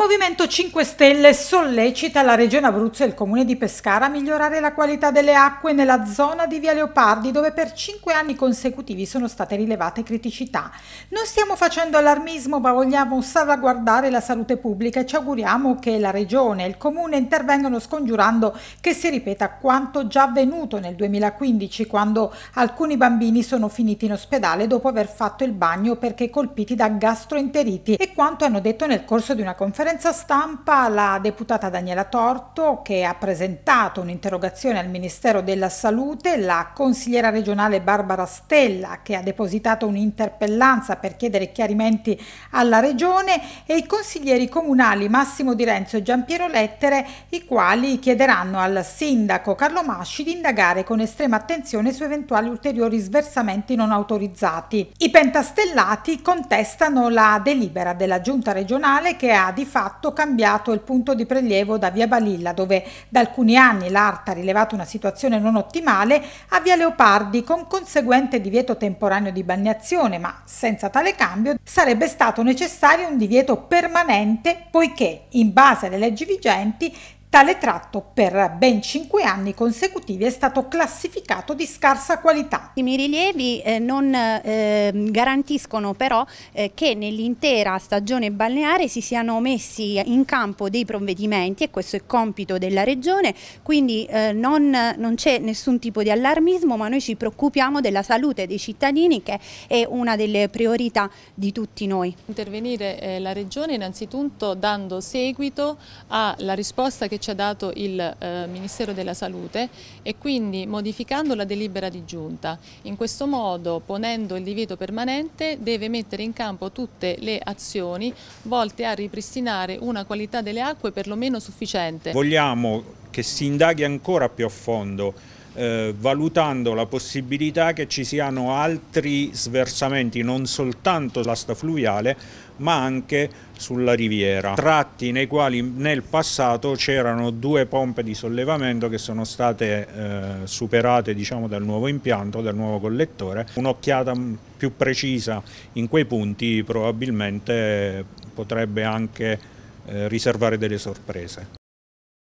Movimento 5 Stelle sollecita la Regione Abruzzo e il Comune di Pescara a migliorare la qualità delle acque nella zona di Via Leopardi dove per cinque anni consecutivi sono state rilevate criticità. Non stiamo facendo allarmismo ma vogliamo salvaguardare la salute pubblica e ci auguriamo che la Regione e il Comune intervengano scongiurando che si ripeta quanto già avvenuto nel 2015 quando alcuni bambini sono finiti in ospedale dopo aver fatto il bagno perché colpiti da gastroenteriti e quanto hanno detto nel corso di una conferenza conferenza stampa la deputata Daniela Torto, che ha presentato un'interrogazione al Ministero della Salute, la consigliera regionale Barbara Stella, che ha depositato un'interpellanza per chiedere chiarimenti alla Regione, e i consiglieri comunali Massimo Di Renzo e Giampiero Lettere, i quali chiederanno al sindaco Carlo Masci di indagare con estrema attenzione su eventuali ulteriori sversamenti non autorizzati. I pentastellati contestano la delibera della giunta regionale che ha di fatto fatto cambiato il punto di prelievo da via Balilla, dove da alcuni anni l'ARTA ha rilevato una situazione non ottimale, a via Leopardi con conseguente divieto temporaneo di balneazione, ma senza tale cambio sarebbe stato necessario un divieto permanente poiché, in base alle leggi vigenti, Tale tratto per ben cinque anni consecutivi è stato classificato di scarsa qualità. I miei rilievi eh, non eh, garantiscono però eh, che nell'intera stagione balneare si siano messi in campo dei provvedimenti e questo è compito della Regione, quindi non c'è nessun tipo di allarmismo ma noi ci preoccupiamo della salute dei cittadini che è una delle priorità di tutti noi. Intervenire la Regione innanzitutto dando seguito alla risposta che ci ha dato il eh, Ministero della Salute e quindi modificando la delibera di giunta. In questo modo, ponendo il divieto permanente, deve mettere in campo tutte le azioni volte a ripristinare una qualità delle acque perlomeno sufficiente. Vogliamo che si indaghi ancora più a fondo eh, valutando la possibilità che ci siano altri sversamenti non soltanto sull'asta fluviale ma anche sulla riviera, tratti nei quali nel passato c'erano due pompe di sollevamento che sono state eh, superate diciamo, dal nuovo impianto, dal nuovo collettore. Un'occhiata più precisa in quei punti probabilmente potrebbe anche eh, riservare delle sorprese.